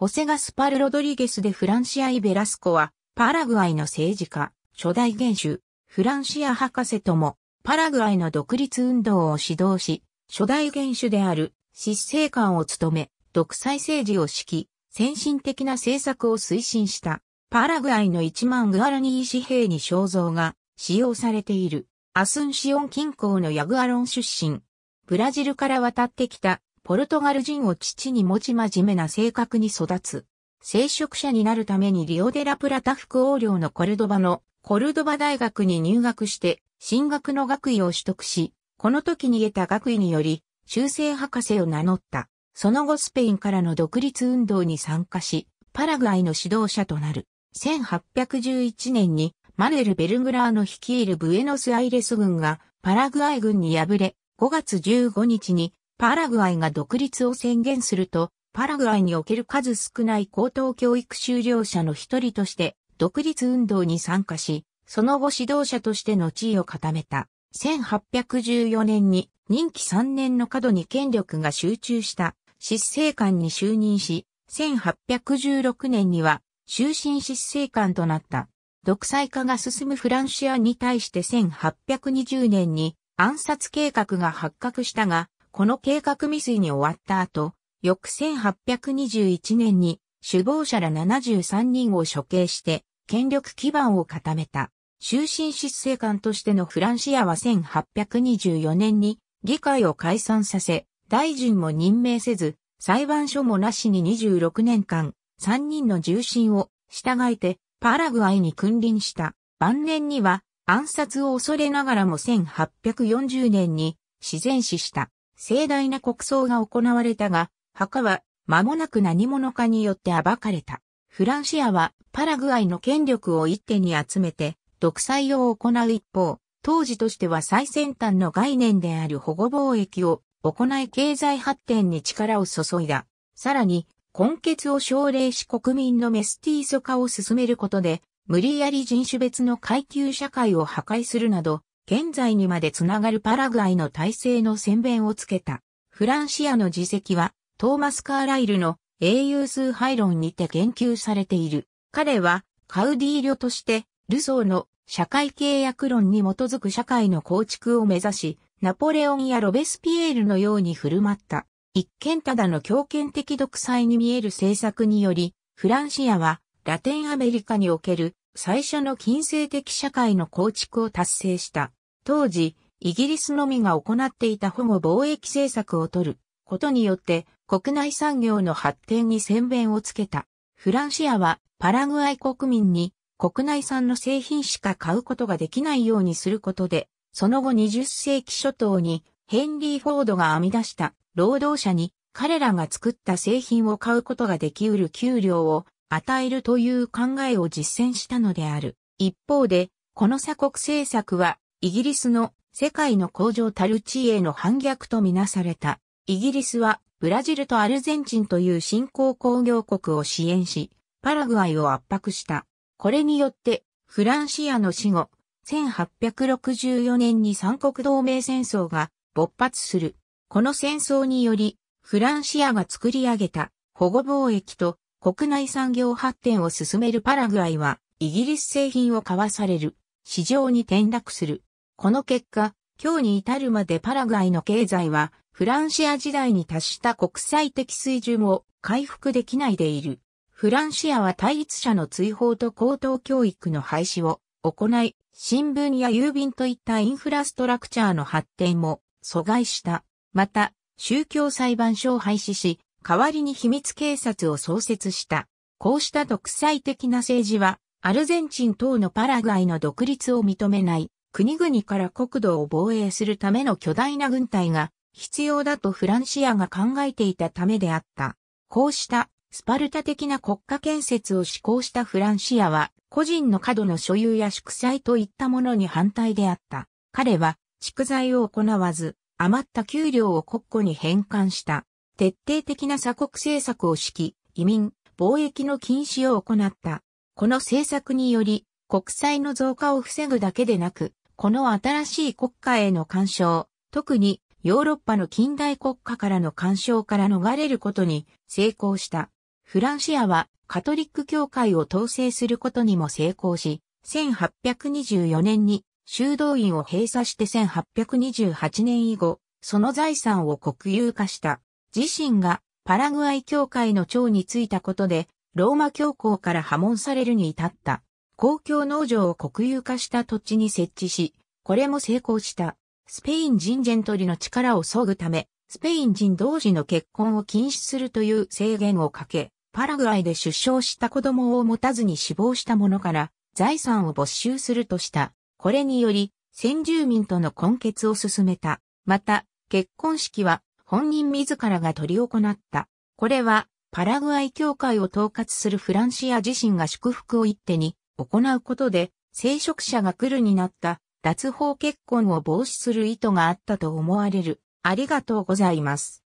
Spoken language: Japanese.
ホセガスパル・ロドリゲスでフランシア・イベラスコは、パラグアイの政治家、初代元首、フランシア博士とも、パラグアイの独立運動を指導し、初代元首である、執政官を務め、独裁政治を指揮、先進的な政策を推進した、パラグアイの一万グアラニー紙幣に肖像が使用されている、アスンシオン近郊のヤグアロン出身、ブラジルから渡ってきたポルトガル人を父に持ち真面目な性格に育つ。聖職者になるためにリオデラプラタ副王領のコルドバのコルドバ大学に入学して進学の学位を取得し、この時に得た学位により修正博士を名乗った。その後スペインからの独立運動に参加し、パラグアイの指導者となる。1811年にマネエル・ベルグラーの率いるブエノスアイレス軍がパラグアイ軍に敗れ、5月15日にパラグアイが独立を宣言すると、パラグアイにおける数少ない高等教育修了者の一人として、独立運動に参加し、その後指導者としての地位を固めた。1814年に任期3年の過度に権力が集中した執政官に就任し、1816年には終身執政官となった。独裁化が進むフランシアに対して1820年に暗殺計画が発覚したが、この計画未遂に終わった後、翌1821年に首謀者ら73人を処刑して権力基盤を固めた。終身執政官としてのフランシアは1824年に議会を解散させ、大臣も任命せず、裁判所もなしに26年間、3人の重臣を従えてパラグアイに君臨した。晩年には暗殺を恐れながらも1840年に自然死した。盛大な国葬が行われたが、墓は間もなく何者かによって暴かれた。フランシアはパラグアイの権力を一手に集めて独裁を行う一方、当時としては最先端の概念である保護貿易を行い経済発展に力を注いだ。さらに、根血を奨励し国民のメスティーソ化を進めることで、無理やり人種別の階級社会を破壊するなど、現在にまでつながるパラグアイの体制の宣弁をつけた。フランシアの自責は、トーマス・カーライルの英雄崇拝論にて言及されている。彼は、カウディーリョとして、ルソーの社会契約論に基づく社会の構築を目指し、ナポレオンやロベスピエールのように振る舞った。一見ただの強権的独裁に見える政策により、フランシアはラテンアメリカにおける最初の近世的社会の構築を達成した。当時、イギリスのみが行っていた保護貿易政策を取ることによって国内産業の発展に宣弁をつけた。フランシアはパラグアイ国民に国内産の製品しか買うことができないようにすることで、その後20世紀初頭にヘンリー・フォードが編み出した労働者に彼らが作った製品を買うことができうる給料を与えるという考えを実践したのである。一方で、この鎖国政策はイギリスの世界の工場タルチへの反逆とみなされた。イギリスはブラジルとアルゼンチンという新興工業国を支援し、パラグアイを圧迫した。これによってフランシアの死後、1864年に三国同盟戦争が勃発する。この戦争により、フランシアが作り上げた保護貿易と国内産業発展を進めるパラグアイは、イギリス製品を買わされる、市場に転落する。この結果、今日に至るまでパラグアイの経済は、フランシア時代に達した国際的水準を回復できないでいる。フランシアは対立者の追放と高等教育の廃止を行い、新聞や郵便といったインフラストラクチャーの発展も阻害した。また、宗教裁判所を廃止し、代わりに秘密警察を創設した。こうした独裁的な政治は、アルゼンチン等のパラグアイの独立を認めない国々から国土を防衛するための巨大な軍隊が必要だとフランシアが考えていたためであった。こうしたスパルタ的な国家建設を施行したフランシアは個人の過度の所有や祝祭といったものに反対であった。彼は蓄財を行わず余った給料を国庫に返還した。徹底的な鎖国政策を指揮、移民、貿易の禁止を行った。この政策により国債の増加を防ぐだけでなく、この新しい国家への干渉、特にヨーロッパの近代国家からの干渉から逃れることに成功した。フランシアはカトリック教会を統制することにも成功し、1824年に修道院を閉鎖して1828年以後、その財産を国有化した。自身がパラグアイ教会の長に就いたことで、ローマ教皇から破門されるに至った。公共農場を国有化した土地に設置し、これも成功した。スペイン人ジェントリの力を削ぐため、スペイン人同士の結婚を禁止するという制限をかけ、パラグアイで出生した子供を持たずに死亡した者から財産を没収するとした。これにより、先住民との根結を進めた。また、結婚式は本人自らが執り行った。これは、パラグアイ教会を統括するフランシア自身が祝福を一手に行うことで、聖職者が来るになった脱法結婚を防止する意図があったと思われる。ありがとうございます。